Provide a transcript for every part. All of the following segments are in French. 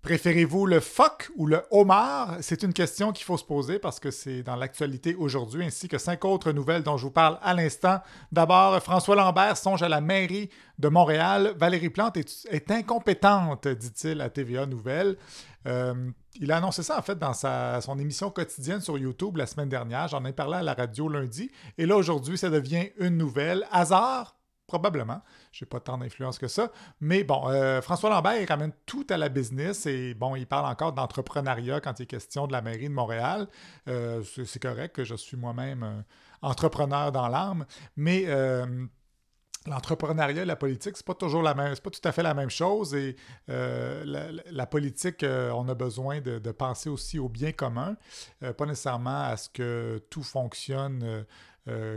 Préférez-vous le phoque ou le homard? C'est une question qu'il faut se poser parce que c'est dans l'actualité aujourd'hui, ainsi que cinq autres nouvelles dont je vous parle à l'instant. D'abord, François Lambert songe à la mairie de Montréal. Valérie Plante est, incompétente, dit-il à TVA Nouvelles. Euh, il a annoncé ça en fait dans son émission quotidienne sur YouTube la semaine dernière. J'en ai parlé à la radio lundi. Et là, aujourd'hui, ça devient une nouvelle. Hasard? Probablement. Je n'ai pas tant d'influence que ça. Mais bon, euh, François Lambert, il ramène tout à la business et bon, il parle encore d'entrepreneuriat quand il est question de la mairie de Montréal. Euh, c'est correct que je suis moi-même euh, entrepreneur dans l'âme, mais l'entrepreneuriat et la politique, c'est pas toujours la même, c'est pas tout à fait la même chose. Et la, politique, on a besoin de, penser aussi au bien commun, pas nécessairement à ce que tout fonctionne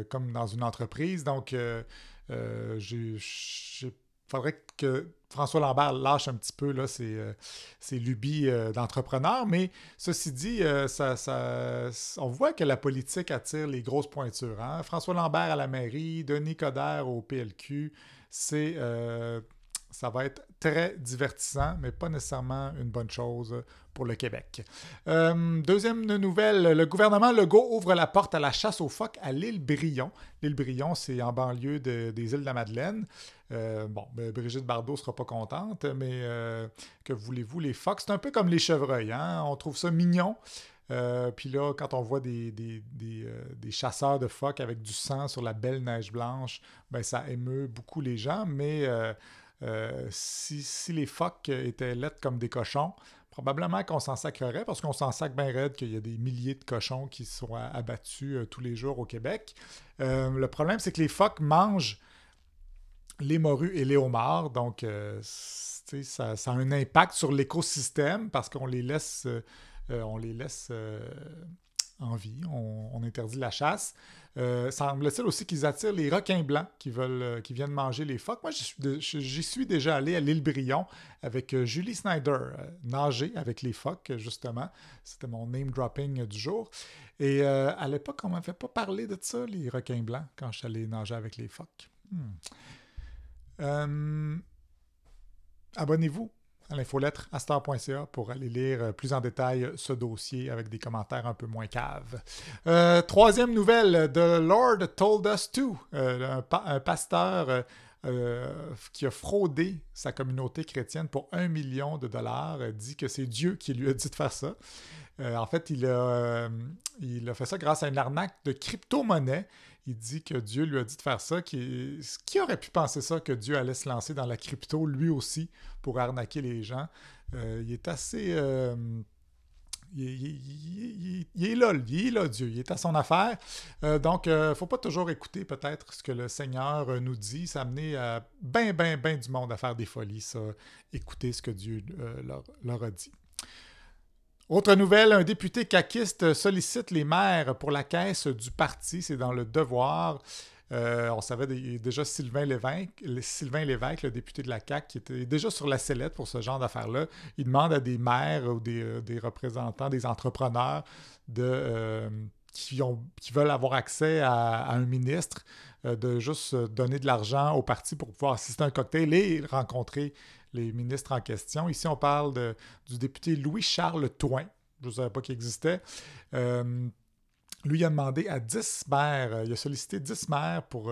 comme dans une entreprise. Donc euh, Il faudrait que François Lambert lâche un petit peu là, ses, euh, lubies euh, d'entrepreneur, mais ceci dit, ça, on voit que la politique attire les grosses pointures. Hein. François Lambert à la mairie, Denis Coderre au PLQ, c'est ça va être très divertissant, mais pas nécessairement une bonne chose pour le Québec. Euh, deuxième nouvelle, le gouvernement Legault ouvre la porte à la chasse aux phoques à l'île Brion. L'île Brion, c'est en banlieue des îles de la Madeleine. Euh, bon, ben, Brigitte Bardot sera pas contente, mais euh, que voulez-vous, les phoques, c'est un peu comme les chevreuils, hein? on trouve ça mignon. puis là, quand on voit des, des, chasseurs de phoques avec du sang sur la belle neige blanche, ben ça émeut beaucoup les gens, mais euh, si, les phoques étaient lettres comme des cochons, probablement qu'on s'en sacrerait parce qu'on s'en sacre bien raide qu'il y a des milliers de cochons qui sont abattus euh, tous les jours au Québec. Euh, le problème, c'est que les phoques mangent les morues et les homards, donc ça, ça, a un impact sur l'écosystème parce qu'on les laisse, on les laisse en vie. On, interdit la chasse. Euh, Semble-t-il aussi qu'ils attirent les requins blancs qui, veulent, euh, qui viennent manger les phoques. Moi, j'y suis, déjà allé à l'île Brion avec euh, Julie Snyder, euh, nager avec les phoques, justement. C'était mon name dropping du jour. Et à l'époque, on ne m'avait pas parlé de ça, les requins blancs, quand je suis allé nager avec les phoques. Hmm. Abonnez-vous à l'infolettre astar.ca pour aller lire euh, plus en détail euh, ce dossier avec des commentaires un peu moins caves. Euh, troisième nouvelle, The Lord Told Us To, un, pasteur euh, qui a fraudé sa communauté chrétienne pour un million de dollars, euh, dit que c'est Dieu qui lui a dit de faire ça. Euh, en fait, il a, il a fait ça grâce à une arnaque de crypto-monnaie. Il dit que Dieu lui a dit de faire ça. Qui, qui aurait pu penser ça, que Dieu allait se lancer dans la crypto lui aussi pour arnaquer les gens? il est assez il, est là, il là, Dieu, il est à son affaire. Euh, donc, il euh, ne faut pas toujours écouter peut-être ce que le Seigneur euh, nous dit. Ça a amené à ben, ben, ben du monde à faire des folies, ça, écouter ce que Dieu leur, leur, a dit. Autre nouvelle, un député caquiste sollicite les maires pour la caisse du parti, c'est dans le devoir. Euh, on savait déjà Sylvain Lévesque, le, Sylvain le député de la CAC, qui était déjà sur la sellette pour ce genre d'affaires-là. Il demande à des maires ou des, euh, représentants, des entrepreneurs de, euh, qui, veulent avoir accès à, un ministre de juste donner de l'argent au parti pour pouvoir assister à un cocktail et rencontrer les ministres en question. Ici, on parle du député Louis-Charles Toin. Je ne savais pas qu'il existait. Lui, a demandé à 10 maires, euh, il a sollicité 10 maires pour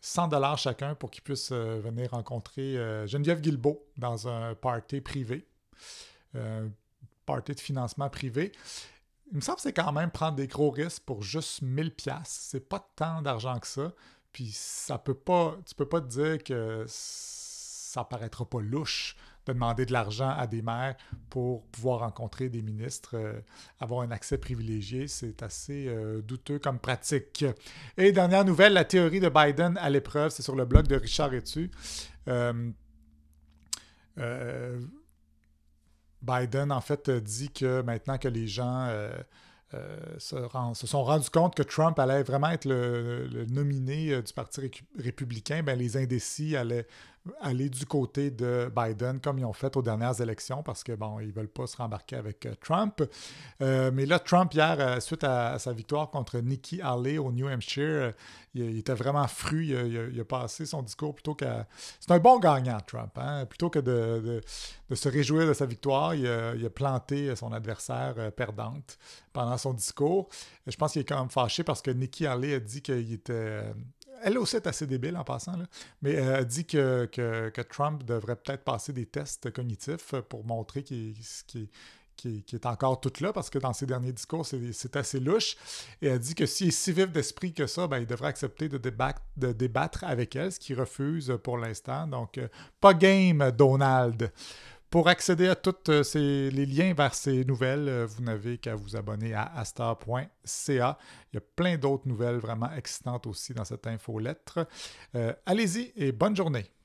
100 euh, dollars chacun pour qu'ils puissent euh, venir rencontrer Geneviève Guilbeault dans un party privé, un party de financement privé. Il me semble que c'est quand même prendre des gros risques pour juste 1000 pièces. C'est pas tant d'argent que ça. Puis ça peut pas, tu peux pas te dire que ça paraîtra pas louche demander de l'argent à des maires pour pouvoir rencontrer des ministres, euh, avoir un accès privilégié. C'est assez euh, douteux comme pratique. Et dernière nouvelle, la théorie de Biden à l'épreuve, c'est sur le blog de Richard Etu. Euh, Biden, en fait, dit que maintenant que les gens... se, sont rendus compte que Trump allait vraiment être le, nominé du Parti républicain, ben, les indécis allaient aller du côté de Biden, comme ils ont fait aux dernières élections, parce que bon, ils veulent pas se rembarquer avec euh, Trump. Euh, mais là, Trump, hier, euh, suite à, sa victoire contre Nikki Haley au New Hampshire, il, était vraiment fru. Il, a passé son discours plutôt que... C'est un bon gagnant, Trump. Hein. Plutôt que de, se réjouir de sa victoire, il a, a planté son adversaire perdante pendant son discours. Je pense qu'il est quand même fâché parce que Nikki Haley a dit qu'il était elle aussi est assez débile en passant, mais euh, elle dit que, Trump devrait peut-être passer des tests cognitifs pour montrer qu'il est encore tout là, parce que dans ses derniers discours, c'est assez louche. Et a dit que s'il est si vif d'esprit que ça, ben, il devrait accepter de débattre, de débattre avec elle, ce qu'il refuse pour l'instant. Donc, euh, pas game, Donald. Pour accéder à tous euh, les liens vers ces nouvelles, euh, vous n'avez qu'à vous abonner à astar.ca. Il y a plein d'autres nouvelles vraiment excitantes aussi dans cette infolettre. Euh, allez-y et bonne journée.